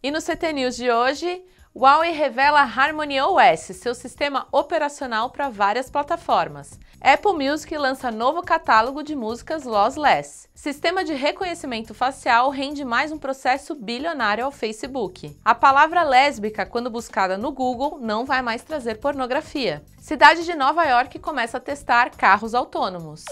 E no CT News de hoje, Huawei revela Harmony OS, seu sistema operacional para várias plataformas. Apple Music lança novo catálogo de músicas lossless. Sistema de reconhecimento facial rende mais um processo bilionário ao Facebook. A palavra lésbica, quando buscada no Google, não vai mais trazer pornografia. Cidade de Nova York começa a testar carros autônomos.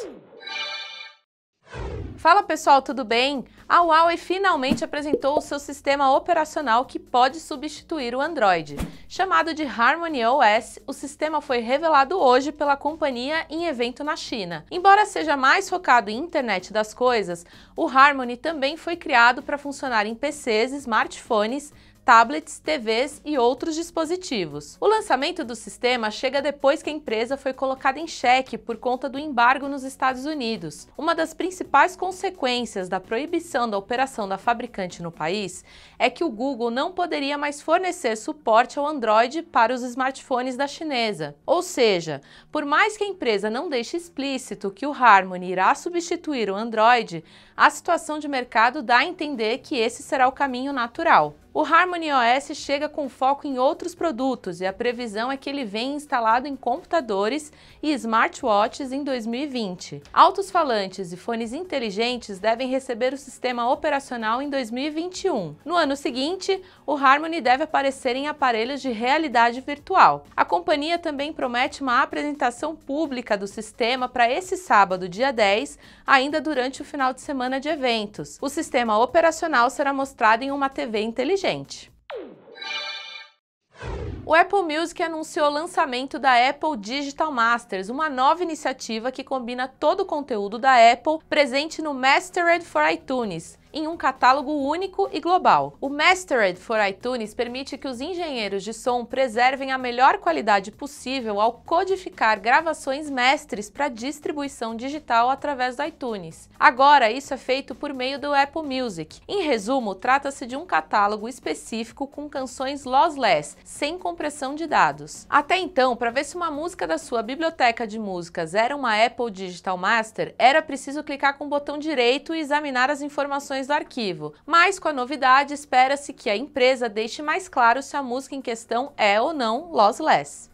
Fala pessoal, tudo bem? A Huawei finalmente apresentou o seu sistema operacional que pode substituir o Android. Chamado de Harmony OS, o sistema foi revelado hoje pela companhia em evento na China. Embora seja mais focado em internet das coisas, o Harmony também foi criado para funcionar em PCs, smartphones, tablets, TVs e outros dispositivos. O lançamento do sistema chega depois que a empresa foi colocada em xeque por conta do embargo nos Estados Unidos. Uma das principais consequências da proibição da operação da fabricante no país é que o Google não poderia mais fornecer suporte ao Android para os smartphones da chinesa. Ou seja, por mais que a empresa não deixe explícito que o Harmony irá substituir o Android, a situação de mercado dá a entender que esse será o caminho natural. O Harmony OS chega com foco em outros produtos e a previsão é que ele venha instalado em computadores e smartwatches em 2020. Altos falantes e fones inteligentes devem receber o sistema operacional em 2021. No ano seguinte, o Harmony deve aparecer em aparelhos de realidade virtual. A companhia também promete uma apresentação pública do sistema para esse sábado, dia 10, ainda durante o final de semana de eventos. O sistema operacional será mostrado em uma TV inteligente gente. O Apple Music anunciou o lançamento da Apple Digital Masters, uma nova iniciativa que combina todo o conteúdo da Apple presente no Mastered for iTunes em um catálogo único e global. O Mastered for iTunes permite que os engenheiros de som preservem a melhor qualidade possível ao codificar gravações mestres para distribuição digital através do iTunes. Agora, isso é feito por meio do Apple Music. Em resumo, trata-se de um catálogo específico com canções lossless, sem compressão de dados. Até então, para ver se uma música da sua biblioteca de músicas era uma Apple Digital Master, era preciso clicar com o botão direito e examinar as informações do arquivo, mas com a novidade espera-se que a empresa deixe mais claro se a música em questão é ou não lossless.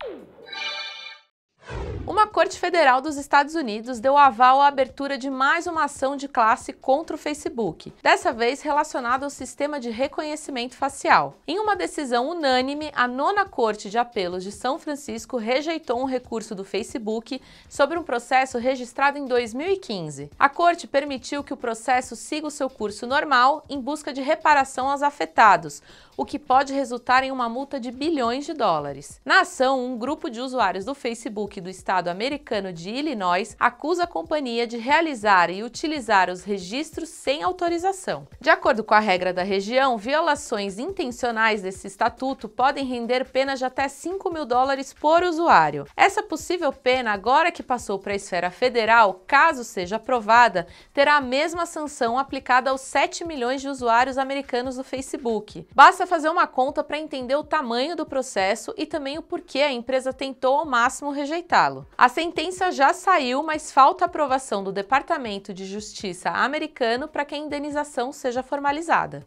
Uma corte federal dos Estados Unidos deu aval à abertura de mais uma ação de classe contra o Facebook, dessa vez relacionada ao sistema de reconhecimento facial. Em uma decisão unânime, a nona corte de apelos de São Francisco rejeitou um recurso do Facebook sobre um processo registrado em 2015. A corte permitiu que o processo siga o seu curso normal em busca de reparação aos afetados, o que pode resultar em uma multa de bilhões de dólares. Na ação, um grupo de usuários do Facebook do estado estado americano de Illinois acusa a companhia de realizar e utilizar os registros sem autorização. De acordo com a regra da região, violações intencionais desse estatuto podem render penas de até 5 mil dólares por usuário. Essa possível pena, agora que passou para a esfera federal, caso seja aprovada, terá a mesma sanção aplicada aos 7 milhões de usuários americanos do Facebook. Basta fazer uma conta para entender o tamanho do processo e também o porquê a empresa tentou ao máximo rejeitá-lo. A sentença já saiu, mas falta aprovação do Departamento de Justiça americano para que a indenização seja formalizada.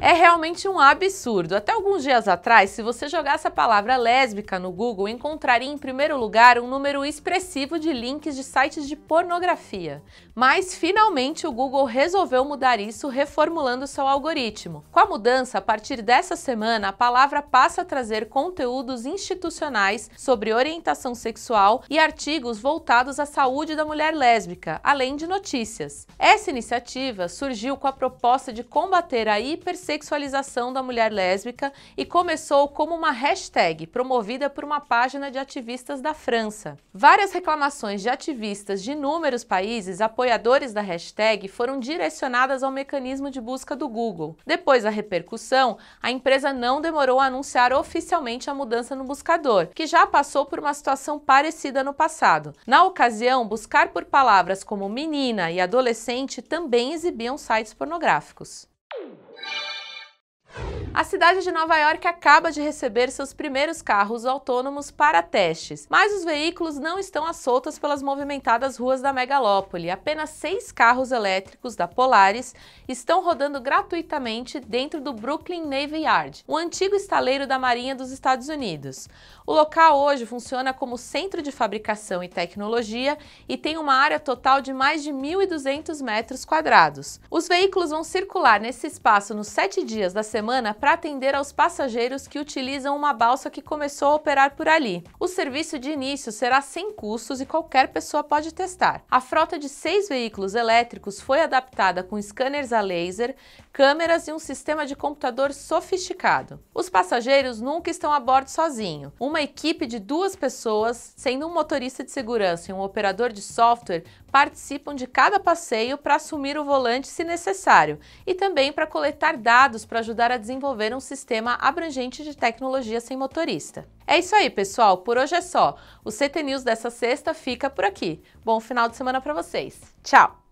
É realmente um absurdo. Até alguns dias atrás, se você jogasse a palavra lésbica no Google, encontraria em primeiro lugar um número expressivo de links de sites de pornografia. Mas finalmente o Google resolveu mudar isso reformulando seu algoritmo. Com a mudança, a partir dessa semana, a palavra passa a trazer conteúdos institucionais sobre orientação sexual e artigos voltados à saúde da mulher lésbica, além de notícias. Essa iniciativa surgiu com a proposta de combater a hipersexualização da mulher lésbica e começou como uma hashtag promovida por uma página de ativistas da França. Várias reclamações de ativistas de inúmeros países apoiadores da hashtag foram direcionadas ao mecanismo de busca do Google. Depois da repercussão, a empresa não demorou a anunciar oficialmente a mudança no buscador, que já passou por uma situação parecida no passado. Na ocasião, buscar por palavras como menina e adolescente também exibiam sites pornográficos. A cidade de Nova York acaba de receber seus primeiros carros autônomos para testes, mas os veículos não estão às soltas pelas movimentadas ruas da megalópole. Apenas seis carros elétricos da Polaris estão rodando gratuitamente dentro do Brooklyn Navy Yard, o antigo estaleiro da Marinha dos Estados Unidos. O local hoje funciona como centro de fabricação e tecnologia e tem uma área total de mais de 1.200 metros quadrados. Os veículos vão circular nesse espaço nos sete dias da semana semana para atender aos passageiros que utilizam uma balsa que começou a operar por ali. O serviço de início será sem custos e qualquer pessoa pode testar. A frota de seis veículos elétricos foi adaptada com scanners a laser, câmeras e um sistema de computador sofisticado. Os passageiros nunca estão a bordo sozinho. Uma equipe de duas pessoas, sendo um motorista de segurança e um operador de software, participam de cada passeio para assumir o volante se necessário e também para coletar dados para ajudar a para desenvolver um sistema abrangente de tecnologia sem motorista. É isso aí, pessoal. Por hoje é só. O CT News dessa sexta fica por aqui. Bom final de semana para vocês. Tchau!